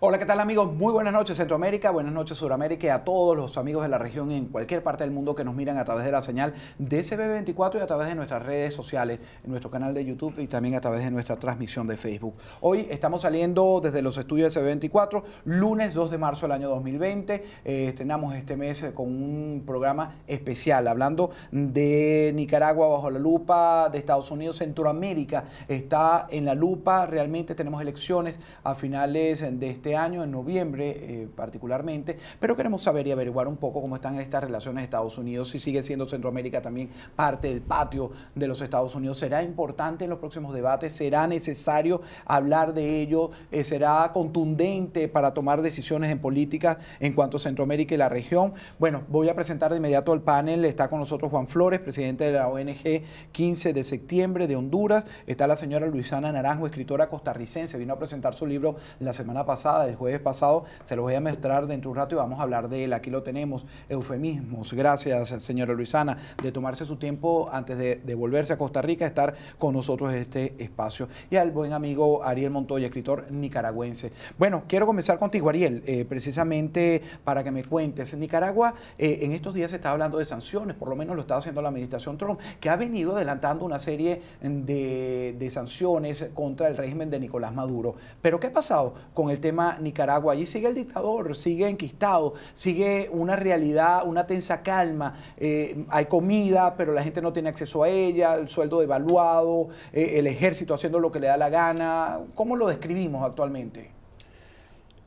Hola, ¿qué tal amigos? Muy buenas noches Centroamérica, buenas noches Sudamérica y a todos los amigos de la región en cualquier parte del mundo que nos miran a través de la señal de CB24 y a través de nuestras redes sociales, en nuestro canal de YouTube y también a través de nuestra transmisión de Facebook. Hoy estamos saliendo desde los estudios de CB24, lunes 2 de marzo del año 2020. Eh, estrenamos este mes con un programa especial hablando de Nicaragua bajo la lupa, de Estados Unidos, Centroamérica está en la lupa, realmente tenemos elecciones a finales de este este año, en noviembre eh, particularmente, pero queremos saber y averiguar un poco cómo están estas relaciones de Estados Unidos, si sigue siendo Centroamérica también parte del patio de los Estados Unidos. ¿Será importante en los próximos debates? ¿Será necesario hablar de ello? Eh, ¿Será contundente para tomar decisiones en política en cuanto a Centroamérica y la región? Bueno, voy a presentar de inmediato al panel. Está con nosotros Juan Flores, presidente de la ONG 15 de septiembre de Honduras. Está la señora Luisana Naranjo, escritora costarricense. Vino a presentar su libro la semana pasada el jueves pasado, se los voy a mostrar dentro de un rato y vamos a hablar de él. Aquí lo tenemos, eufemismos. Gracias, señora Luisana, de tomarse su tiempo antes de, volverse a Costa Rica, estar con nosotros en este espacio. Y al buen amigo Ariel Montoya, escritor nicaragüense. Bueno, quiero comenzar contigo, Ariel, eh, precisamente para que me cuentes. Nicaragua, eh, en estos días se está hablando de sanciones, por lo menos lo está haciendo la administración Trump, que ha venido adelantando una serie de, de sanciones contra el régimen de Nicolás Maduro. Pero, ¿qué ha pasado con el tema Nicaragua, allí sigue el dictador, sigue enquistado, sigue una realidad, una tensa calma, eh, hay comida, pero la gente no tiene acceso a ella, el sueldo devaluado, eh, el ejército haciendo lo que le da la gana. ¿Cómo lo describimos actualmente?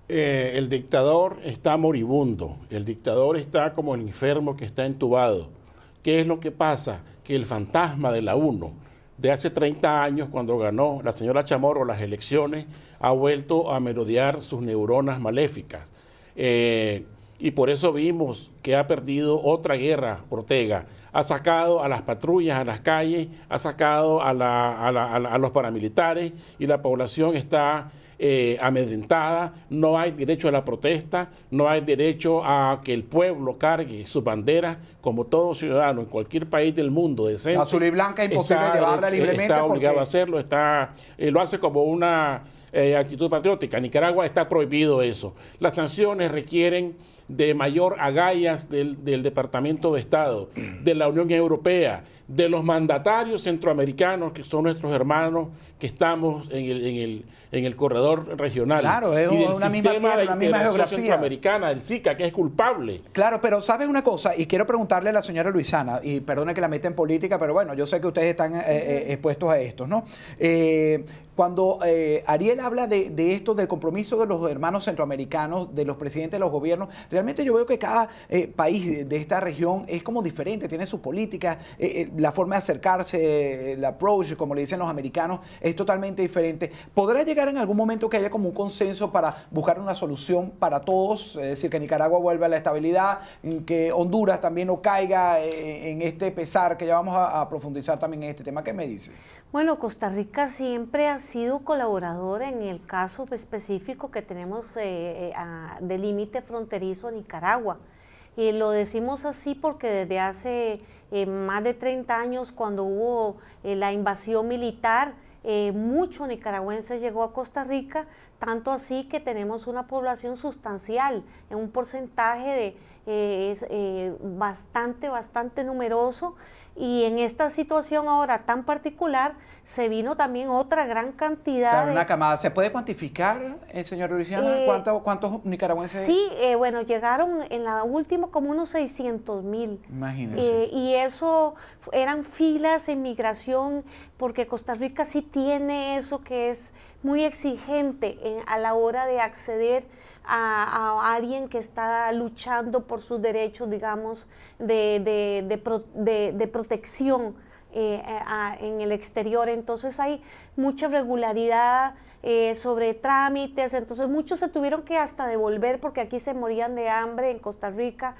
Eh, el dictador está moribundo, el dictador está como el enfermo que está entubado. ¿Qué es lo que pasa? Que el fantasma de la UNO, de hace 30 años, cuando ganó la señora Chamorro las elecciones, ha vuelto a merodear sus neuronas maléficas. Eh, y por eso vimos que ha perdido otra guerra Ortega. Ha sacado a las patrullas a las calles, ha sacado a los paramilitares y la población está eh, amedrentada, no hay derecho a la protesta, no hay derecho a que el pueblo cargue su bandera como todo ciudadano en cualquier país del mundo decente. azul y blanca es imposible llevarla eh, libremente. Está obligado a hacerlo, está, eh, lo hace como una actitud patriótica. En Nicaragua está prohibido eso. Las sanciones requieren de mayor agallas del, Departamento de Estado, de la Unión Europea, de los mandatarios centroamericanos, que son nuestros hermanos que estamos en el en el corredor regional. Claro, es y del una misma tierra, una misma geografía. centroamericana, el SICA, que es culpable. Claro, pero ¿sabes una cosa? Y quiero preguntarle a la señora Luisana, y perdone que la meta en política, pero bueno, yo sé que ustedes están eh, eh, expuestos a esto, ¿no? Eh, cuando eh, Ariel habla de, esto, del compromiso de los hermanos centroamericanos, de los presidentes de los gobiernos, realmente yo veo que cada eh, país de esta región es como diferente, tiene su política, eh, la forma de acercarse, el approach, como le dicen los americanos, es totalmente diferente. ¿Podrá llegar en algún momento que haya como un consenso para buscar una solución para todos? Es decir, que Nicaragua vuelva a la estabilidad, que Honduras también no caiga en este pesar, que ya vamos a, a profundizar también en este tema. ¿Qué me dice? Bueno, Costa Rica siempre ha sido colaboradora en el caso específico que tenemos eh, eh, de límite fronterizo a Nicaragua. Y lo decimos así porque desde hace eh, más de 30 años, cuando hubo la invasión militar, mucho nicaragüense llegó a Costa Rica, tanto así que tenemos una población sustancial, en un porcentaje de, es, bastante, bastante numeroso y en esta situación ahora tan particular se vino también otra gran cantidad. una camada. ¿Se puede cuantificar, eh, señor Luisiana eh, cuántos nicaragüenses? Sí, eh, bueno, llegaron en la última como unos 600 mil. y eso eran filas en migración, porque Costa Rica sí tiene eso que es muy exigente a la hora de acceder a, alguien que está luchando por sus derechos, digamos, de, protección eh, eh, en el exterior. Entonces hay mucha regularidad. Eh, sobre trámites, entonces muchos se tuvieron que hasta devolver porque aquí se morían de hambre en Costa Rica,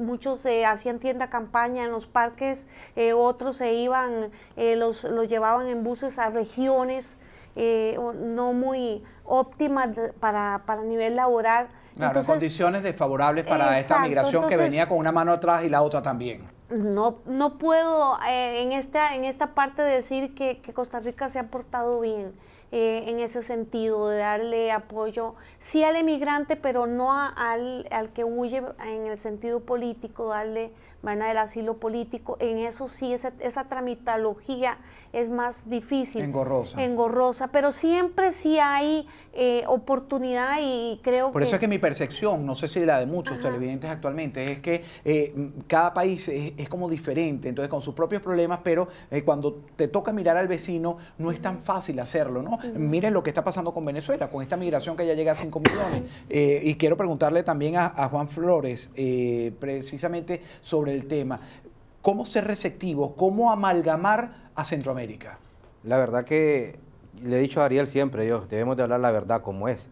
muchos hacían tienda campaña en los parques, otros se iban, los, los llevaban en buses a regiones eh, no muy óptimas para, para nivel laboral. Claro, condiciones desfavorables para esa migración que venía con una mano atrás y la otra también. No, no puedo eh, en, esta, en esta parte decir que, Costa Rica se ha portado bien. Eh, en ese sentido, de darle apoyo, sí al emigrante, pero no al, al, que huye en el sentido político, darle manera del asilo político. En eso sí, esa, esa tramitología es más difícil. Engorrosa. Engorrosa, pero siempre sí hay eh, oportunidad y creo que... Por eso es que mi percepción, no sé si la de muchos televidentes actualmente, es que eh, cada país es, como diferente, entonces con sus propios problemas, pero eh, cuando te toca mirar al vecino no es tan fácil hacerlo, ¿no? Miren lo que está pasando con Venezuela, con esta migración que ya llega a 5 millones. y quiero preguntarle también a, a Juan Flores, precisamente sobre el tema. ¿Cómo ser receptivo, ¿Cómo amalgamar a Centroamérica? La verdad que le he dicho a Ariel siempre yo, debemos de hablar la verdad como es.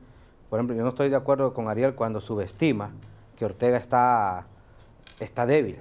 Por ejemplo, yo no estoy de acuerdo con Ariel cuando subestima que Ortega está, está débil.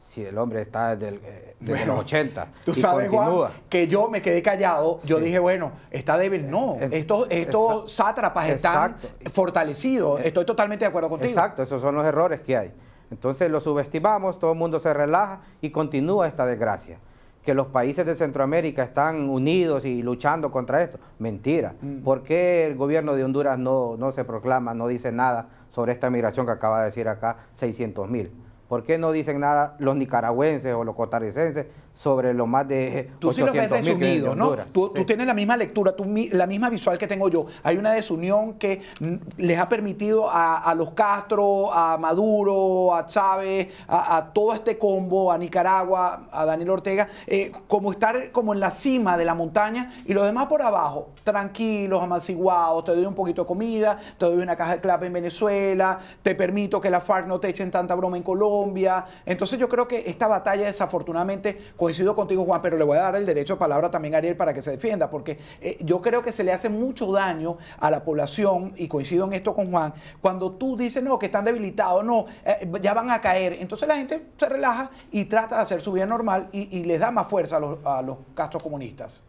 Si el hombre está eh, desde, los 80. Tú sabes, Juan, que yo me quedé callado. Yo dije, bueno, está débil. No, es, eh, eh, estos, sátrapas están fortalecidos. Estoy totalmente de acuerdo contigo. Exacto, esos son los errores que hay. Entonces lo subestimamos, todo el mundo se relaja y continúa esta desgracia que los países de Centroamérica están unidos y luchando contra esto. Mentira. Mm. ¿Por qué el gobierno de Honduras no, no se proclama, no dice nada sobre esta migración que acaba de decir acá, 600.000? mil? ¿Por qué no dicen nada los nicaragüenses o los costarricenses sobre lo más de Tú sí lo ves desunido, ¿no? Tú, tienes la misma lectura, tú, la misma visual que tengo yo. Hay una desunión que mm, les ha permitido a, los Castro, a Maduro, a Chávez, a, todo este combo, a Nicaragua, a Daniel Ortega, eh, como estar como en la cima de la montaña y los demás por abajo, tranquilos, amasiguados, te doy un poquito de comida, te doy una caja de clave en Venezuela, te permito que la FARC no te echen tanta broma en Colombia. Entonces yo creo que esta batalla desafortunadamente coincido contigo, Juan, pero le voy a dar el derecho de palabra también a Ariel para que se defienda, porque eh, yo creo que se le hace mucho daño a la población, y coincido en esto con Juan, cuando tú dices, no, que están debilitados, no, eh, ya van a caer. Entonces la gente se relaja y trata de hacer su vida normal y, les da más fuerza a los, a los castros comunistas.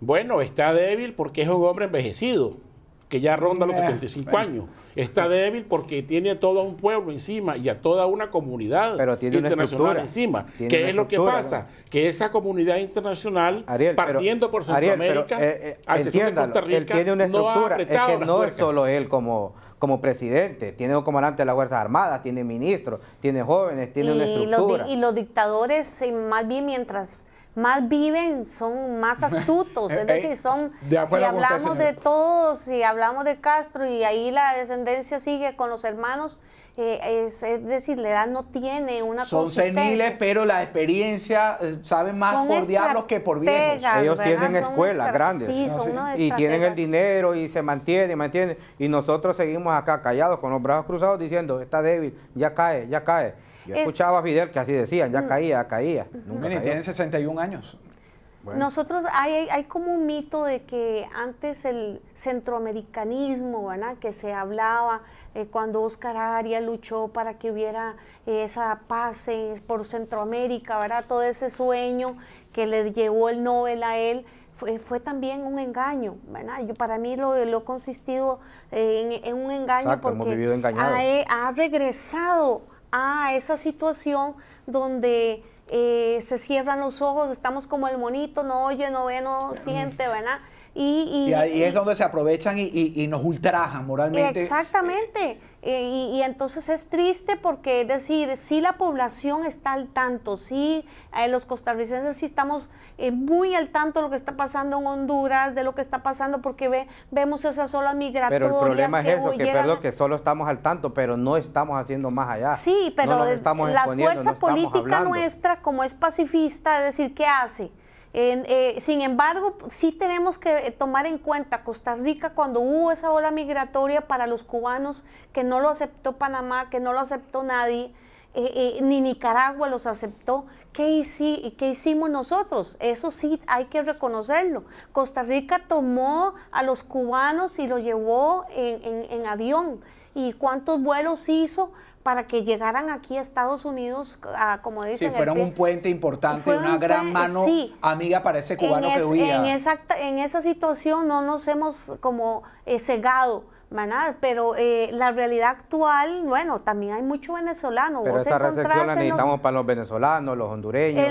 Bueno, está débil porque es un hombre envejecido que ya ronda los 75 ah, años. Está débil porque tiene todo un pueblo encima y a toda una comunidad pero tiene internacional encima. ¿Qué es lo que pasa? Que esa comunidad internacional, partiendo por Centroamérica, eh, eh, tiene una estructura, no que no es solo él como como presidente, tiene un comandante de las Fuerzas Armadas, tiene ministros, tiene jóvenes, tiene un una estructura. y los dictadores, más bien mientras más viven, son más eh, astutos, es eh, decir, eh, son, si hablamos de todos, si hablamos de Castro y ahí la descendencia sigue con los hermanos, es, decir, la edad no tiene una Son seniles, pero la experiencia saben más por diablos que por viejos. Ellos tienen escuelas grandes y tienen el dinero y se mantienen, mantienen. Y nosotros seguimos acá callados con los brazos cruzados diciendo, está débil, ya cae, ya cae. Yo escuchaba a Fidel que así decían, ya mm. caía, caía. Nunca Miren, tienen 61 años. Nosotros hay, hay como un mito de que antes el centroamericanismo, ¿verdad? Que se hablaba eh, cuando Oscar Arias luchó para que hubiera eh, esa paz por Centroamérica, ¿verdad? Todo ese sueño que le llevó el Nobel a él. Fue, también un engaño, ¿verdad? Yo para mí lo, lo consistido eh, en, un engaño porque ha, regresado a esa situación donde eh, se cierran los ojos, estamos como el monito, no oye, no ve, no siente, ¿verdad? Y, y, es donde se aprovechan y, nos ultrajan moralmente. Exactamente. Eh, y, entonces es triste porque, es decir, si la población está al tanto, si eh, los costarricenses sí estamos eh, muy al tanto de lo que está pasando en Honduras, de lo que está pasando, porque ve, vemos esas olas migratorias. Pero el problema que es eso, que, solo estamos al tanto, pero no estamos haciendo más allá. Sí, pero la fuerza política nuestra, como es pacifista, es decir, ¿qué hace? Eh, sin embargo, sí tenemos que eh, tomar en cuenta Costa Rica cuando hubo esa ola migratoria para los cubanos, que no lo aceptó Panamá, que no lo aceptó nadie, eh, ni Nicaragua los aceptó. ¿Qué, ¿Qué, hicimos nosotros? Eso sí hay que reconocerlo. Costa Rica tomó a los cubanos y los llevó en avión. ¿Y cuántos vuelos hizo para que llegaran aquí a Estados Unidos, como dicen. Sí, fueron un puente importante, una gran mano amiga para ese cubano que huía. En esa, en esa situación no nos hemos como eh, cegado, pero eh, la realidad actual, bueno, también hay mucho venezolano. Pero esta recepción la necesitamos para los venezolanos, los hondureños,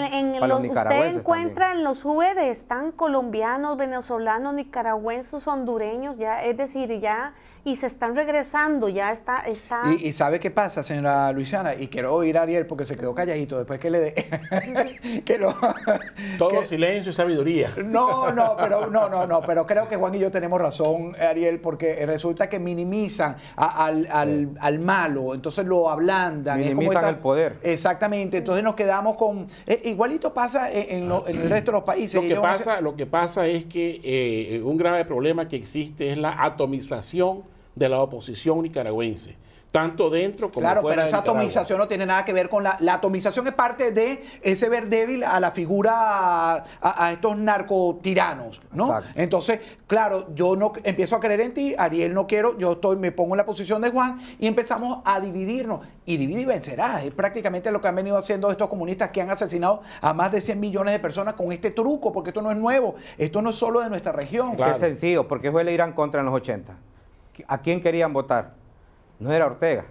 los, nicaragüenses Usted encuentra en los Uber, están colombianos, venezolanos, nicaragüenses, hondureños, ya, es decir, ya y se están regresando, ya está... está... Y, sabe qué pasa, señora Luisana, y quiero oír a Ariel porque se quedó calladito después que le dé Todo silencio y sabiduría. No, no, pero no, no, no, pero creo que Juan y yo tenemos razón, Ariel, porque resulta que minimizan al, malo, entonces lo ablandan. Minimizan es como el poder. Exactamente, entonces nos quedamos con... Eh, igualito pasa en, en, en, el resto de los países. Lo que, pasa, lo que pasa es que eh, un grave problema que existe es la atomización de la oposición nicaragüense tanto dentro como claro, fuera. Claro, pero esa atomización no tiene nada que ver con la, la atomización es parte de ese ver débil a la figura a, estos narcotiranos, ¿no? Entonces, claro, yo no empiezo a creer en ti, Ariel no quiero, yo estoy, me pongo en la posición de Juan y empezamos a dividirnos y divide y vencerás. Es prácticamente lo que han venido haciendo estos comunistas que han asesinado a más de 100 millones de personas con este truco, porque esto no es nuevo, esto no es solo de nuestra región. Qué sencillo, porque fue el Irán contra en los 80 a quién querían votar. No era Ortega,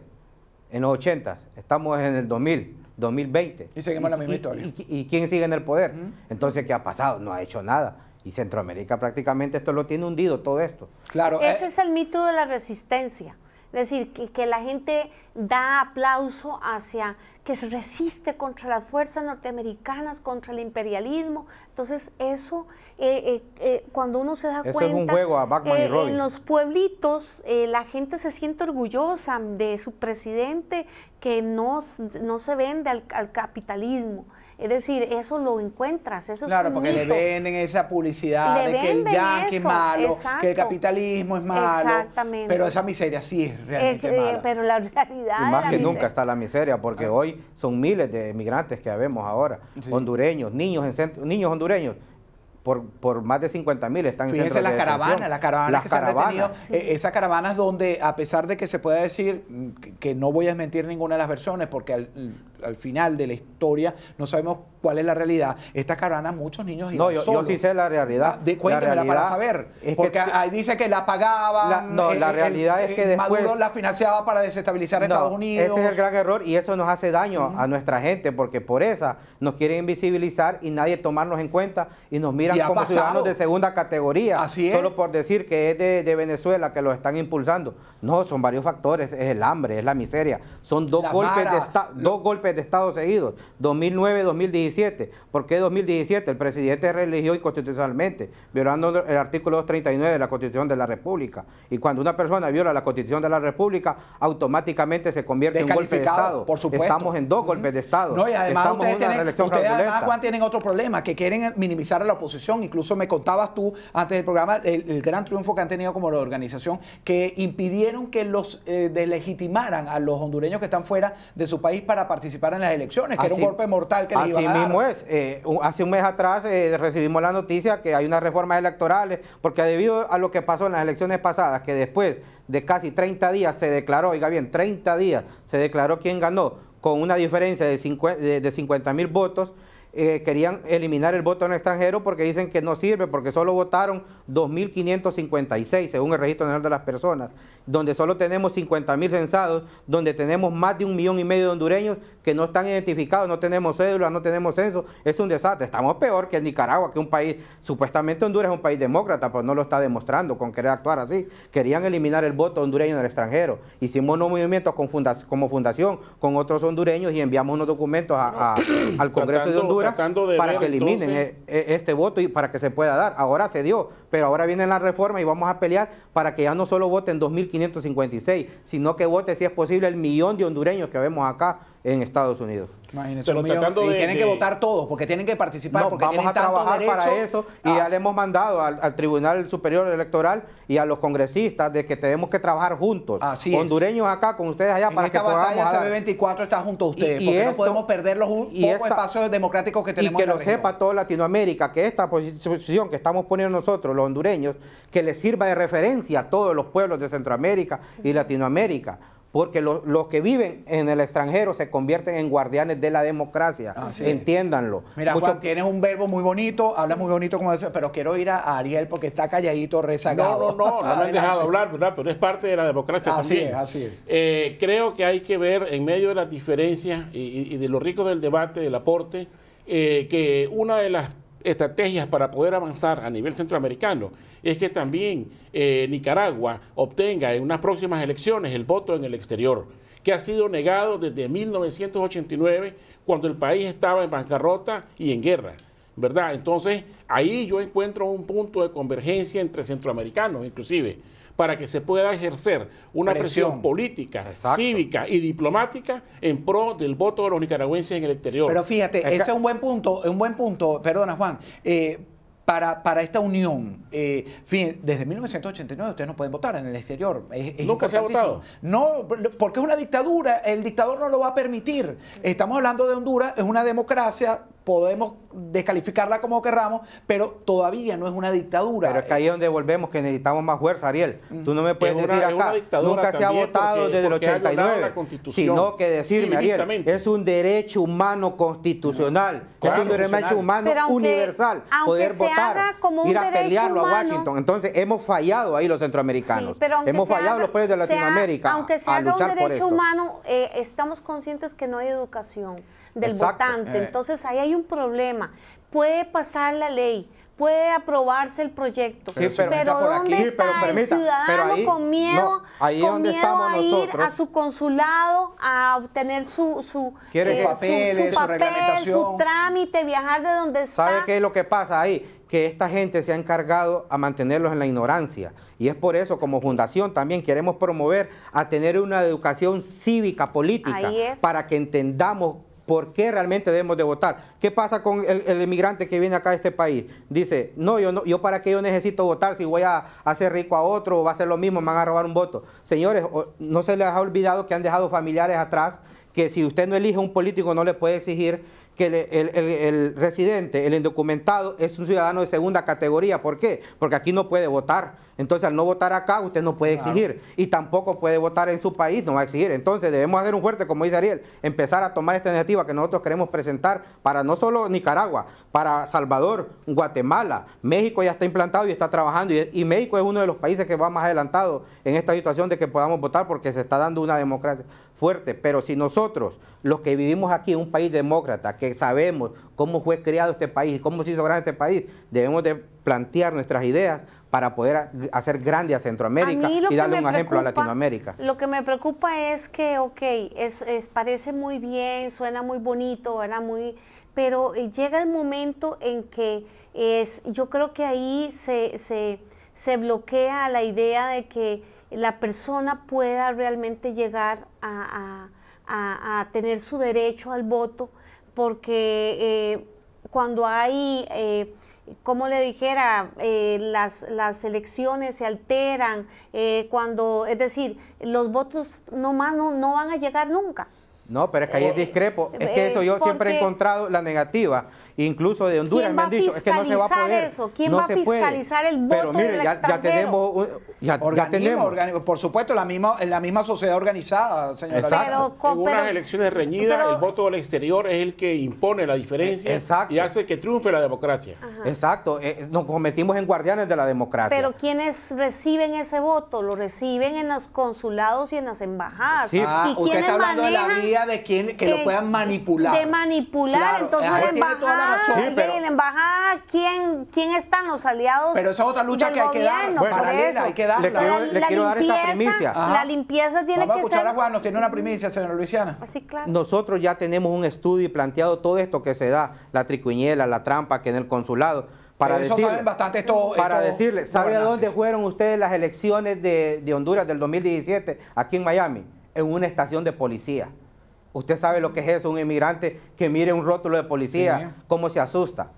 en los 80, estamos en el 2000, 2020. Y seguimos la misma historia. Y, quién sigue en el poder? Entonces, ¿qué ha pasado? No ha hecho nada. Y Centroamérica prácticamente esto lo tiene hundido todo esto. Claro. Ese eh, es el mito de la resistencia. Es decir, que, la gente da aplauso hacia que se resiste contra las fuerzas norteamericanas, contra el imperialismo. Entonces, eso, eh, eh, eh, cuando uno se da cuenta. un En los pueblitos, la gente se siente orgullosa de su presidente que no, se vende al capitalismo. Es decir, eso lo encuentras, eso claro, es porque le venden esa publicidad de que el yankee es malo, que el capitalismo es malo. Exactamente. Pero esa miseria sí es realmente eh, Pero la realidad y más que nunca está la miseria, porque hoy son miles de migrantes que habemos ahora, hondureños, niños, en centro, niños hondureños por, por, más de 50 mil están Fíjense en Fíjense las caravanas, las caravanas que se han eh, esas caravanas donde, a pesar de que se pueda decir que, no voy a desmentir ninguna de las versiones, porque al, al final de la historia no sabemos cuál es la realidad. esta caravana muchos niños y No, yo, sí sé la realidad. Ah, de, cuéntemela para saber. porque ahí dice que la pagaban. La, no, eh, la eh, realidad es eh, que después... Maduro la financiaba para desestabilizar a Estados Unidos. Ese es el gran error y eso nos hace daño a nuestra gente porque por esa nos quieren invisibilizar y nadie tomarnos en cuenta y nos miran como ciudadanos de segunda categoría. Así es. Solo por decir que es de, Venezuela que los están impulsando. No, son varios factores. Es el hambre, es la miseria. Son dos golpes de Estado. Dos golpes de estados seguidos, 2009-2017. ¿Por qué 2017? El presidente religió inconstitucionalmente, violando el artículo 239 de la Constitución de la República. Y cuando una persona viola la Constitución de la República, automáticamente se convierte en un golpe de Estado. Por supuesto. Estamos en dos golpes de Estado. No, y además ustedes, ustedes Juan, tienen otro problema, que quieren minimizar a la oposición. Incluso me contabas tú antes del programa el, gran triunfo que han tenido como la organización, que impidieron que los eh, delegitimaran a los hondureños que están fuera de su país para participar para en las elecciones, que era un golpe mortal que le iba a dar. Así mismo es. Eh, hace un mes atrás eh, recibimos la noticia que hay unas reformas electorales, eh, porque debido a lo que pasó en las elecciones pasadas, que después de casi 30 días se declaró, oiga bien, 30 días se declaró quién ganó, con una diferencia de 50 mil votos, querían eliminar el voto en extranjero porque dicen que no sirve, porque solo votaron 2.556 según el Registro Nacional de las Personas, donde solo tenemos 50.000 censados, donde tenemos más de un millón y medio de hondureños que no están identificados, no tenemos cédula, no tenemos censo, es un desastre. Estamos peor que Nicaragua, que un país, supuestamente Honduras es un país demócrata, pero no lo está demostrando con querer actuar así. Querían eliminar el voto hondureño en el extranjero. Hicimos unos movimientos con como fundación con otros hondureños y enviamos unos documentos al Congreso de Honduras para que eliminen e, e, este voto y para que se pueda dar. Ahora se dio, pero ahora viene la reforma y vamos a pelear para que ya no solo voten 2.556, sino que vote, si es posible, el millón de hondureños que vemos acá en Estados Unidos. Imagínense, y tienen que votar todos, porque tienen que participar, porque vamos tienen a trabajar para eso y ya le hemos mandado al, Tribunal Superior Electoral y a los congresistas de que tenemos que trabajar juntos, hondureños acá con ustedes allá para esta que batalla CB24 está junto a ustedes, y, no podemos perder los y pocos espacios democráticos que tenemos. Y que lo sepa toda Latinoamérica que esta posición que estamos poniendo nosotros, los hondureños, que les sirva de referencia a todos los pueblos de Centroamérica y Latinoamérica porque los los que viven en el extranjero se convierten en guardianes de la democracia. Entiéndanlo. Mira, Mucho... tienes un verbo muy bonito, hablas muy bonito como pero quiero ir a Ariel porque está calladito, rezagado. No, no, no, no han dejado hablar, Pero es parte de la democracia así Es, así es. Eh, creo que hay que ver en medio de las diferencias y, de lo rico del debate, del aporte, eh, que una de las estrategias para poder avanzar a nivel centroamericano es que también eh, Nicaragua obtenga en unas próximas elecciones el voto en el exterior, que ha sido negado desde 1989 cuando el país estaba en bancarrota y en guerra. ¿Verdad? Entonces, ahí yo encuentro un punto de convergencia entre centroamericanos, inclusive para que se pueda ejercer una presión, política, cívica y diplomática en pro del voto de los nicaragüenses en el exterior. Pero fíjate, ese es un buen punto, un buen punto, perdona Juan. Eh, para, para, esta unión. Eh, desde 1989 ustedes no pueden votar en el exterior. Nunca se ha votado. No, porque es una dictadura, el dictador no lo va a permitir. Estamos hablando de Honduras, es una democracia podemos descalificarla como querramos, pero todavía no es una dictadura. Pero es que ahí es donde volvemos, que necesitamos más fuerza, Ariel. Mm. Tú no me puedes decir acá, nunca se ha votado desde el 89, sino que decirme, Ariel, es un derecho humano constitucional, es un derecho humano universal poder votar, como ir a pelearlo a Washington. Entonces hemos fallado ahí los centroamericanos, hemos fallado los países de Latinoamérica. aunque se haga un derecho humano, eh, estamos conscientes que no hay educación del votante. Eh. Entonces ahí hay un problema. Puede pasar la ley, puede aprobarse el proyecto. pero, pero está ¿dónde está el ciudadano con miedo, con miedo a ir a su consulado a obtener su su, eh, su, papel, su, trámite, viajar de donde sea ¿Sabe qué es lo que pasa ahí? que esta gente se ha encargado a mantenerlos en la ignorancia. Y es por eso, como fundación, también queremos promover a tener una educación cívica, política, para que entendamos ¿Por qué realmente debemos de votar? ¿Qué pasa con el, inmigrante que viene acá a este país? Dice, no, yo no, para qué yo necesito votar si voy a hacer rico a otro o va a ser lo mismo, me van a robar un voto. Señores, no se les ha olvidado que han dejado familiares atrás, que si usted no elige un político no le puede exigir que el, residente, el indocumentado, es un ciudadano de segunda categoría. ¿Por qué? Porque aquí no puede votar. Entonces, al no votar acá, usted no puede exigir. Y tampoco puede votar en su país, no va a exigir. Entonces, debemos hacer un fuerte, como dice Ariel, empezar a tomar esta iniciativa que nosotros queremos presentar para no solo Nicaragua, para Salvador, Guatemala. México ya está implantado y está trabajando. y México es uno de los países que va más adelantado en esta situación de que podamos votar porque se está dando una democracia fuerte, pero si nosotros, los que vivimos aquí en un país demócrata, que sabemos cómo fue creado este país y cómo se hizo grande este país, debemos de plantear nuestras ideas para poder hacer grande a Centroamérica y darle un ejemplo a Latinoamérica. Lo que me preocupa es que, ok, es, parece muy bien, suena muy bonito, Muy, pero eh, llega el momento en que es, yo creo que ahí se, se bloquea la idea de que la persona pueda realmente llegar a, tener su derecho al voto, porque eh, cuando hay, eh, como le dijera, eh, las, elecciones se alteran, cuando, es decir, los votos no no, no van a llegar nunca. No, pero es que ahí es eh, discrepo. es que eh, eso yo siempre he encontrado la negativa. Incluso de Honduras me han dicho, que no se va a poder. Eso? ¿Quién va a fiscalizar el voto pero, mire, ya, tenemos, ya, tenemos. por supuesto, la misma, la misma sociedad organizada, señora. Pero, con, en unas elecciones reñidas, el voto del exterior es el que impone la diferencia eh, y hace que triunfe la democracia. Exacto. nos convertimos en guardianes de la democracia. Pero quiénes reciben ese voto, lo reciben en los consulados y en las embajadas. ¿Y ah, usted está hablando de la vía de quien, que, lo puedan manipular. De manipular, entonces la embajada, en la embajada, ¿quién, ¿quién están los aliados? Pero esa es otra lucha que hay que dar, hay que Le quiero, la, limpieza, dar esta primicia. La limpieza tiene que ser... a nos tiene una primicia, señora Luisiana. Pues Nosotros ya tenemos un estudio y planteado todo esto que se da, la tricuñela, la trampa que en el consulado para decirle, bastante para decirle, ¿sabe a dónde fueron ustedes las elecciones de, de, Honduras del 2017 aquí en Miami? En una estación de policía. Usted sabe lo que es eso, un inmigrante que mire un rótulo de policía, cómo se asusta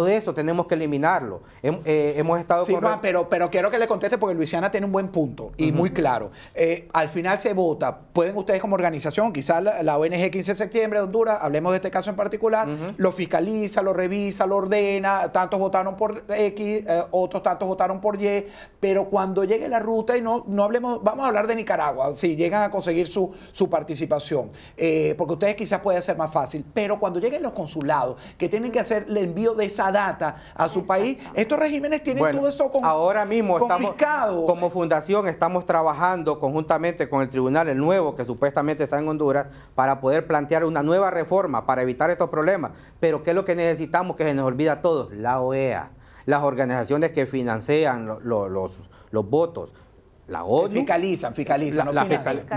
de eso tenemos que eliminarlo. Eh, hemos estado con... pero, pero quiero que le conteste porque Luisiana tiene un buen punto y muy claro. Eh, al final se vota. Pueden ustedes como organización, quizás la, ONG 15 de septiembre de Honduras, hablemos de este caso en particular, lo fiscaliza, lo revisa, lo ordena, tantos votaron por X, eh, otros tantos votaron por Y, pero cuando llegue la ruta y no, no hablemos, vamos a hablar de Nicaragua, si llegan a conseguir su, su participación, porque ustedes quizás puede ser más fácil, pero cuando lleguen los consulados que tienen que hacer el envío de esa data a su país. Estos regímenes tienen todo eso con, ahora mismo Estamos, como fundación estamos trabajando conjuntamente con el tribunal, el nuevo, que supuestamente está en Honduras, para poder plantear una nueva reforma para evitar estos problemas. Pero ¿qué es lo que necesitamos que se nos olvida a todos? La OEA, las organizaciones que financian los, los votos, la ONU. Fiscalizan, fiscalizan.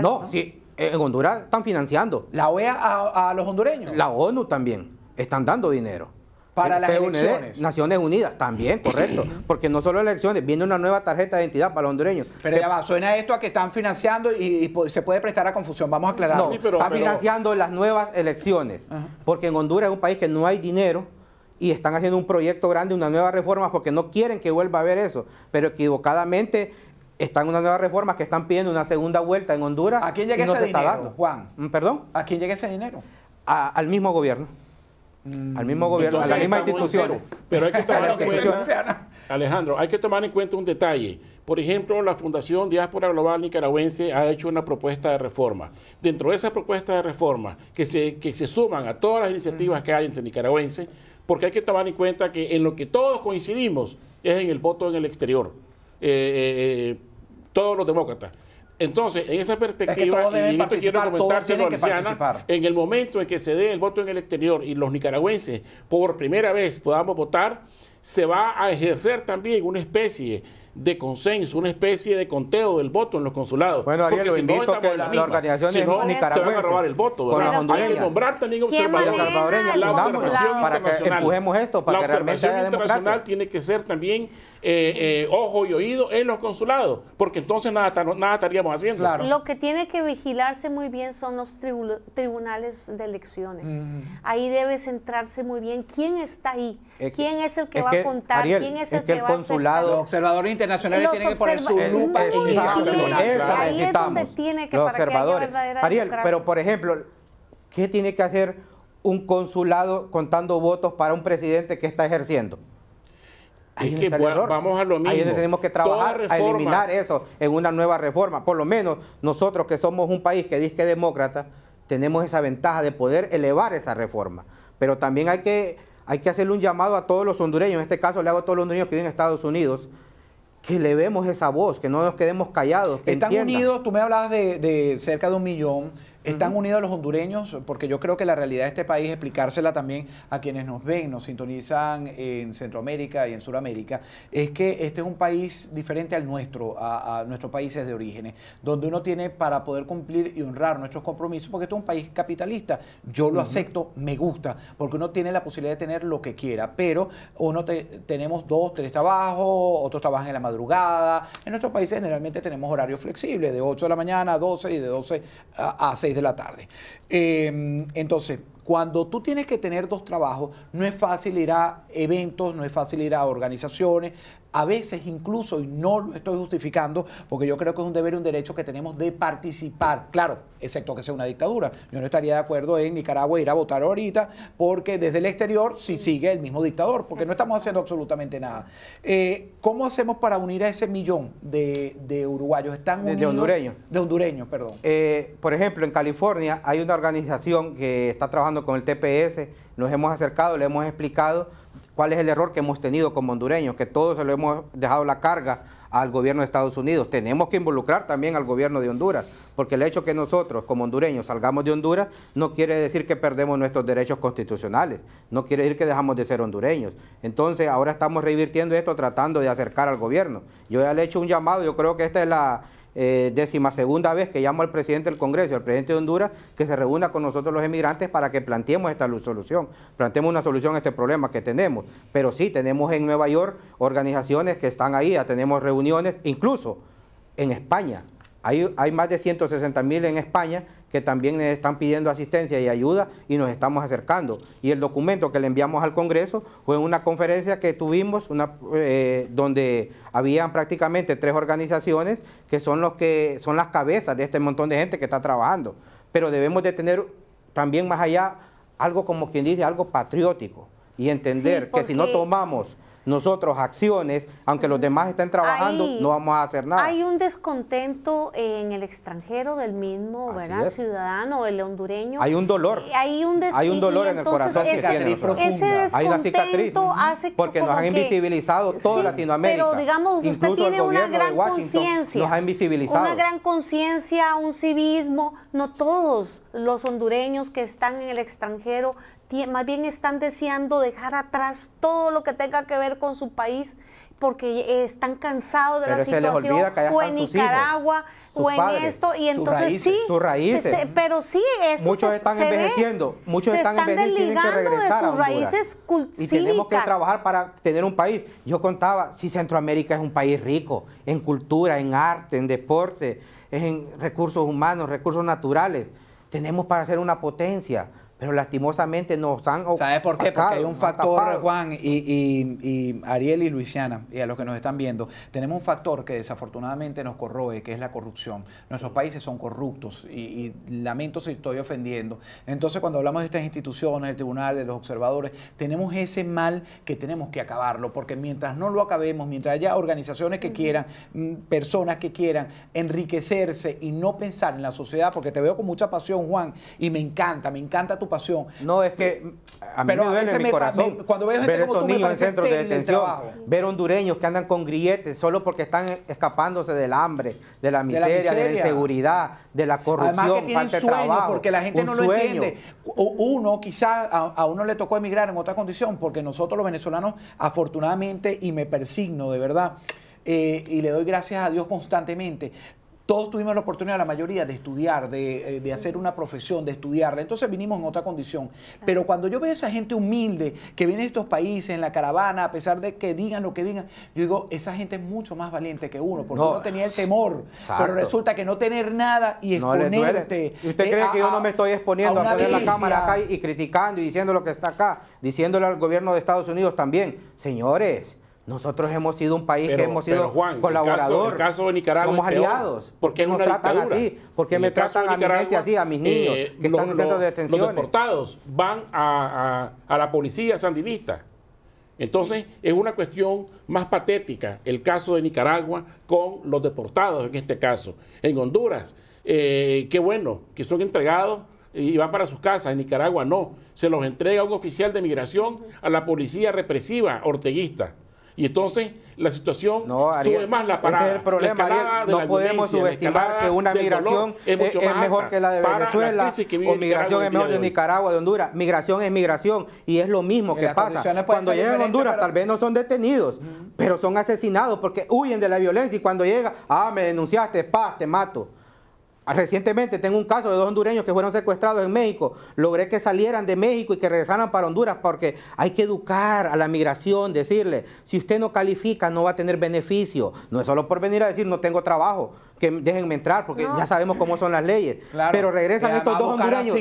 no, sí, en Honduras están financiando. ¿La OEA a, los hondureños? La ONU también. Están dando dinero. Para este las elecciones. Naciones Unidas, también, correcto. Porque no solo elecciones, viene una nueva tarjeta de identidad para los hondureños. Pero ya va, suena esto a que están financiando y, se puede prestar a confusión. Vamos a aclarar. No, están financiando las nuevas elecciones. Porque en Honduras es un país que no hay dinero y están haciendo un proyecto grande, una nueva reforma, porque no quieren que vuelva a haber eso. Pero equivocadamente están una nueva reforma que están pidiendo una segunda vuelta en Honduras. ¿A quién llega ese dinero, Juan? ¿Mm, ¿Perdón? ¿A quién llega ese dinero? al mismo gobierno. Mm, al mismo gobierno, a la misma institución. Pero hay que tomar en cuenta, Alejandro, hay que tomar en cuenta un detalle. Por ejemplo, la Fundación Diáspora Global Nicaragüense ha hecho una propuesta de reforma. Dentro de esa propuesta de reforma, que se, suman a todas las iniciativas mm. que hay entre nicaragüenses, porque hay que tomar en cuenta que en lo que todos coincidimos es en el voto en el exterior. Eh, eh, eh, todos los demócratas. Entonces, en esa perspectiva, es quiero en el momento en que se dé el voto en el exterior y los nicaragüenses por primera vez podamos votar, se va a ejercer también una especie de consenso, una especie de conteo del voto en los consulados. Bueno, Ariel, lo invito que la, organización si no, se van a robar el voto. Con las hondureñas. Hay que nombrar también observadores. la para que empujemos esto, para que realmente internacional tiene que ser también eh, eh, ojo y oído en los consulados, porque entonces nada, nada estaríamos haciendo. Claro. Lo que tiene que vigilarse muy bien son los tribunales de elecciones. Mm. Ahí debe centrarse muy bien quién está ahí, quién es el que va a contar, quién es, el que, va consulado, a Los observadores internacionales tienen que poner su lupa Ahí es donde tiene que, para Que haya Ariel, pero por ejemplo, ¿qué tiene que hacer un consulado contando votos para un presidente que está ejerciendo? Ahí que vamos a lo mismo. Ahí tenemos que trabajar a eliminar eso en una nueva reforma. Por lo menos nosotros que somos un país que dice que es demócrata, tenemos esa ventaja de poder elevar esa reforma. Pero también hay que, hay que hacerle un llamado a todos los hondureños, en este caso le hago a todos los hondureños que viven en Estados Unidos, que le vemos esa voz, que no nos quedemos callados. Que Están unidos, tú me hablabas de, de cerca de un millón, están unidos los hondureños porque yo creo que la realidad de este país, explicársela también a quienes nos ven, nos sintonizan en Centroamérica y en Sudamérica, es que este es un país diferente al nuestro, a, nuestros países de orígenes, donde uno tiene para poder cumplir y honrar nuestros compromisos, porque esto es un país capitalista. Yo lo acepto, me gusta, porque uno tiene la posibilidad de tener lo que quiera, pero uno tenemos dos, tres trabajos, otros trabajan en la madrugada. En nuestros países generalmente tenemos horarios flexibles, de 8 de la mañana a 12 y de 12 a, a 6 de la tarde. Em, entonces, cuando tú tienes que tener dos trabajos, no es fácil ir a eventos, no es fácil ir a organizaciones, a veces incluso, y no lo estoy justificando, porque yo creo que es un deber y un derecho que tenemos de participar, claro, excepto que sea una dictadura. Yo no estaría de acuerdo en Nicaragua ir a votar ahorita, porque desde el exterior sí sigue el mismo dictador, porque no estamos haciendo absolutamente nada. Eh, ¿Cómo hacemos para unir a ese millón de, uruguayos? ¿Están unidos? De hondureños. De hondureños, perdón. Eh, por ejemplo, en California hay una organización que está trabajando con el TPS, nos hemos acercado, le hemos explicado ¿Cuál es el error que hemos tenido como hondureños? Que todos se lo hemos dejado la carga al gobierno de Estados Unidos. Tenemos que involucrar también al gobierno de Honduras, porque el hecho que nosotros como hondureños salgamos de Honduras no quiere decir que perdemos nuestros derechos constitucionales, no quiere decir que dejamos de ser hondureños. Entonces ahora estamos revirtiendo esto tratando de acercar al gobierno. Yo ya le he hecho un llamado, yo creo que esta es la, eh, décima segunda vez que llamo al presidente del Congreso, al presidente de Honduras, que se reúna con nosotros los emigrantes para que planteemos esta solución, planteemos una solución a este problema que tenemos. Pero sí, tenemos en Nueva York organizaciones que están ahí, tenemos reuniones, incluso en España. Hay, hay más de 160 mil en España que también están pidiendo asistencia y ayuda y nos estamos acercando. Y el documento que le enviamos al Congreso fue una conferencia que tuvimos una, eh, donde habían prácticamente tres organizaciones que son, los que son las cabezas de este montón de gente que está trabajando. Pero debemos de tener también más allá algo como quien dice, algo patriótico y entender que si no tomamos nosotros acciones, aunque los demás estén trabajando, no vamos a hacer nada. Hay un descontento en el extranjero del mismo ciudadano, el hondureño. Hay un dolor. Eh, hay un, hay dolor en el corazón. Ese, descontento hay una cicatriz porque nos han invisibilizado toda Latinoamérica. Pero digamos, usted tiene una gran conciencia. Nos ha invisibilizado. Una gran conciencia, un civismo. No todos los hondureños que están en el extranjero más bien están deseando dejar atrás todo lo que tenga que ver con su país porque están cansados de la situación o en Nicaragua o en esto y entonces sí sus raíces. ¿eh? pero sí eso muchos están envejeciendo muchos se están, desligando de sus raíces culturales. y tenemos que trabajar para tener un país yo contaba si Centroamérica es un país rico en cultura en arte en deporte en recursos humanos recursos naturales tenemos para ser una potencia pero lastimosamente nos han... ¿Sabes por qué? Porque hay un factor, Juan y, Ariel y Luisiana, y a los que nos están viendo, tenemos un factor que desafortunadamente nos corroe, que es la corrupción. Nuestros países son corruptos y, y, lamento si estoy ofendiendo. Entonces, cuando hablamos de estas instituciones, del tribunal, de los observadores, tenemos ese mal que tenemos que acabarlo, porque mientras no lo acabemos, mientras haya organizaciones que quieran, mm, personas que quieran enriquecerse y no pensar en la sociedad, porque te veo con mucha pasión, Juan, y me encanta, me encanta tu no, es que eh, a mí pero me duele corazón cuando veo gente como tú niños en centros de detención, ver hondureños que andan con grilletes solo porque están escapándose del hambre, de la miseria, de la, inseguridad, de la corrupción, falta que tienen sueño, trabajo, porque la gente no lo entiende. Uno quizás a, uno le tocó emigrar en otra condición, porque nosotros los venezolanos afortunadamente y me persigno de verdad. Eh, y le doy gracias a Dios constantemente todos tuvimos la oportunidad, la mayoría, de estudiar, eh, de, hacer una profesión, de estudiarla. Entonces vinimos en otra condición. Pero cuando yo veo a esa gente humilde que viene de estos países en la caravana, a pesar de que digan lo que digan, yo digo, esa gente es mucho más valiente que uno, porque no, uno tenía el temor. Pero resulta que no tener nada y exponerte. usted eh, cree que yo no me estoy exponiendo a, a poner la cámara acá y, y criticando y diciendo lo que está acá, diciéndole al gobierno de Estados Unidos también? Señores. Nosotros hemos sido un país que hemos sido Juan, colaborador. somos aliados. ¿Por qué nos tratan así? ¿Por qué me tratan a mi gente así, a mis niños eh, que están en centros de detención? Los deportados van a, la policía sandinista. Entonces, es una cuestión más patética el caso de Nicaragua con los deportados en este caso. En Honduras, eh, qué bueno que son entregados y van para sus casas. En Nicaragua no. Se los entrega un oficial de migración a la policía represiva orteguista. Y entonces la situación no, sube más la parada. No podemos subestimar que una migración es, mejor que la de Venezuela o migración es mejor de Nicaragua, de Honduras. Migración es migración y es lo mismo que pasa. Cuando llegan a Honduras tal vez no son detenidos, pero son asesinados porque huyen de la violencia y cuando llega, ah, me denunciaste, paz, te mato. Ah, recientemente tengo un caso de dos hondureños que fueron secuestrados en México. Logré que salieran de México y que regresaran para Honduras porque hay que educar a la migración, decirle, si usted no califica no va a tener beneficio. No es solo por venir a decir no tengo trabajo, que déjenme entrar porque ya sabemos cómo son las leyes. Pero regresan estos dos hondureños.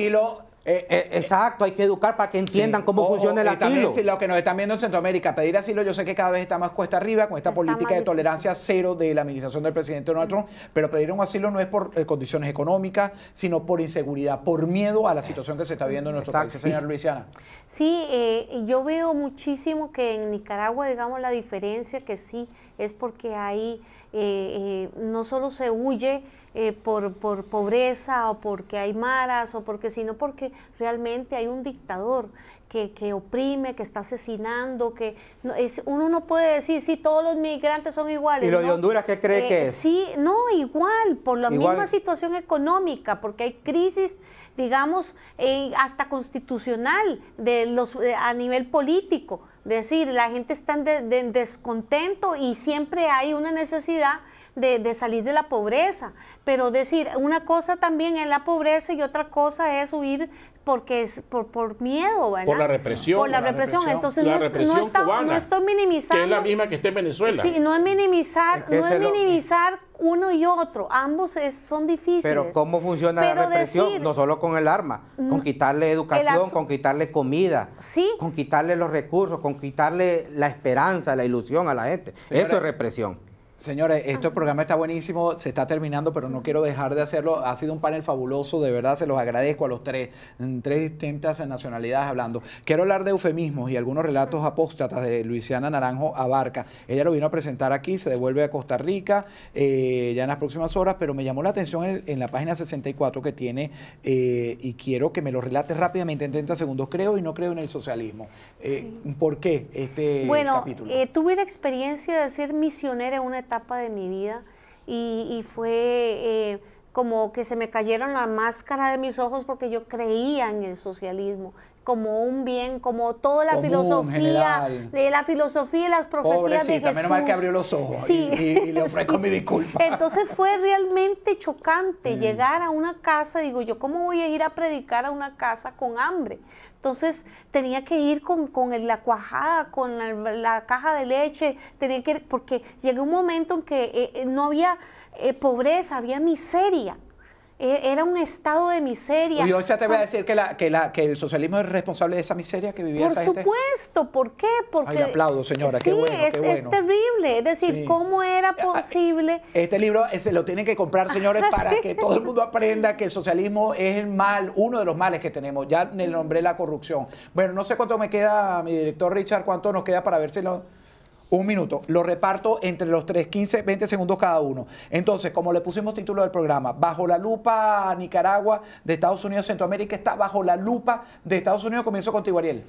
Eh, eh, eh, exacto, hay que educar para que entiendan cómo funciona el y asilo. lo que nos están viendo en Centroamérica, pedir asilo, yo sé que cada vez está más cuesta arriba con esta política de tolerancia cero de la administración del presidente Donald Trump, pero pedir un asilo no es por condiciones económicas, sino por inseguridad, por miedo a la situación que se está viendo en nuestro país. Señora Luisiana. Sí, yo veo muchísimo que en Nicaragua, digamos, la diferencia que sí es porque hay eh, eh, no solo se huye eh, por, pobreza o porque hay maras o porque, sino porque realmente hay un dictador que, que oprime, que está asesinando, que es, uno no puede decir si todos los migrantes son iguales. ¿Y lo de Honduras qué cree eh, que es? Sí, no, igual, por la misma situación económica, porque hay crisis, digamos, hasta constitucional de los, a nivel político decir, la gente está en, descontento y siempre hay una necesidad de, salir de la pobreza. Pero decir, una cosa también es la pobreza y otra cosa es huir porque es por, por miedo, Por la represión. Por la, represión. Entonces no, no, está, estoy minimizando. Que es la misma que está en Venezuela. Sí, no es minimizar, no es minimizar uno y otro. Ambos son difíciles. Pero cómo funciona la represión, no solo con el arma, mm, con quitarle educación, con quitarle comida, con quitarle los recursos, con quitarle la esperanza, la ilusión a la gente. Eso es represión. Señores, este programa está buenísimo, se está terminando, pero no quiero dejar de hacerlo. Ha sido un panel fabuloso, de verdad, se los agradezco a los tres, mm, tres distintas nacionalidades hablando. Quiero hablar de eufemismos y algunos relatos apóstatas de Luisiana Naranjo Abarca. Ella lo vino a presentar aquí, se devuelve a Costa Rica eh, ya en las próximas horas, pero me llamó la atención en, la página 64 que tiene eh, y quiero que me lo relates rápidamente en 30 segundos. Creo y no creo en el socialismo. Eh, ¿Por qué este capítulo? Bueno, tuve la experiencia de ser misionera en una etapa de mi vida y, fue eh, como que se me cayeron la máscara de mis ojos porque yo creía en el socialismo, como un bien, como toda la filosofía, de la filosofía y las profecías de Jesús. Menos mal que abrió los ojos sí. y, le ofrezco mi disculpa. Entonces fue realmente chocante llegar a una casa, digo yo, ¿cómo voy a ir a predicar a una casa con hambre? Entonces tenía que ir con, con la cuajada, con la, caja de leche, tenía que ir, porque llegué un momento en que eh, eh, no había eh, pobreza, había miseria. E, era un estado de miseria. Y yo ya te voy a decir que, la, que, el socialismo es responsable de esa miseria que vivía Por supuesto, ¿por qué? Porque, Ay, aplaudo, señora, qué bueno, es, qué bueno. es terrible. Es decir, ¿cómo era ah, ah, posible? Este libro se este, lo tienen que comprar, señores, ah, para que todo el mundo aprenda que el socialismo es el mal, uno de los males que tenemos. Ya le nombré la corrupción. Bueno, no sé cuánto me queda, mi director Richard, cuánto nos queda para ver si lo... Un minuto. Lo reparto entre los tres, 15, 20 segundos cada uno. Entonces, como le pusimos título del programa, bajo la lupa Nicaragua de Estados Unidos, Centroamérica está bajo la lupa de Estados Unidos. Comienzo contigo, Ariel.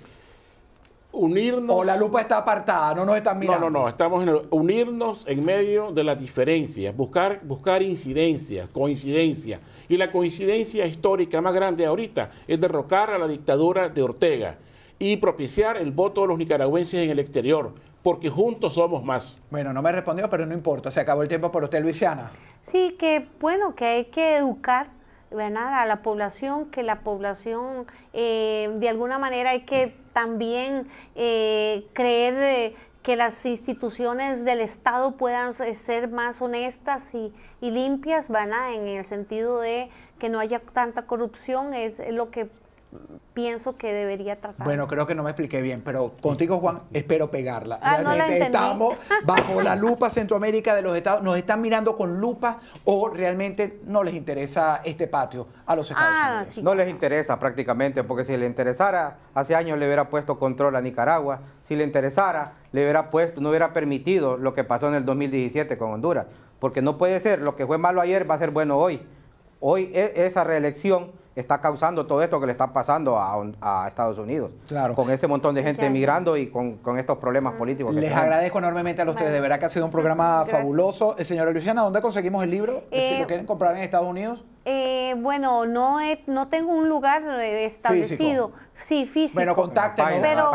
Unirnos. O la lupa está apartada, no nos están mirando. No, no, no. Estamos en unirnos en medio de las diferencias, buscar, buscar incidencias, coincidencias. Y la coincidencia histórica más grande ahorita es derrocar a la dictadura de Ortega y propiciar el voto de los nicaragüenses en el exterior porque juntos somos más. Bueno, no me respondió, pero no importa, se acabó el tiempo por usted, Luisiana. Sí, que bueno, que hay que educar a la población, que la población eh, de alguna manera hay que también eh, creer eh, que las instituciones del Estado puedan ser más honestas y, limpias, en el sentido de que no haya tanta corrupción, es lo que pienso que debería tratar Bueno, creo que no me expliqué bien, pero contigo, Juan, espero pegarla. Ah, estamos bajo la lupa Centroamérica de los Estados Nos están mirando con lupa o realmente no les interesa este patio a los Estados ah, Unidos. No les interesa prácticamente, porque si les interesara, hace años le hubiera puesto control a Nicaragua. Si le interesara, le hubiera puesto, no hubiera permitido lo que pasó en el 2017 con Honduras. Porque no puede ser, lo que fue malo ayer va a ser bueno hoy. Hoy e, esa reelección está causando todo esto que le está pasando a, Estados Unidos. Claro. Con ese montón de gente emigrando y con, estos problemas ah. políticos. Les agradezco enormemente a los tres. De verdad que ha sido un programa fabuloso. Eh, señora Luciana, ¿dónde conseguimos el libro? Eh, si lo quieren comprar en Estados Unidos. Eh, bueno, no, no tengo un lugar eh, establecido. Sí, físico. Bueno, contáctenos en la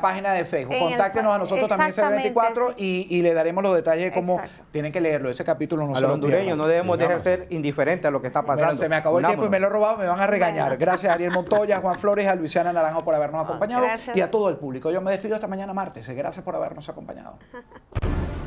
página, en, de Facebook. Contáctenos a nosotros también en 24 y, y, le daremos los detalles de cómo tienen que leerlo. Ese capítulo no a se los hondureños no debemos dejar ser indiferentes a lo que está pasando. se me acabó el tiempo y me lo he me van a regañar. Gracias a Ariel Montoya, a Juan Flores, a Luciana Naranjo por habernos ah, acompañado y a todo el público. Yo me despido esta mañana martes. Gracias por habernos acompañado.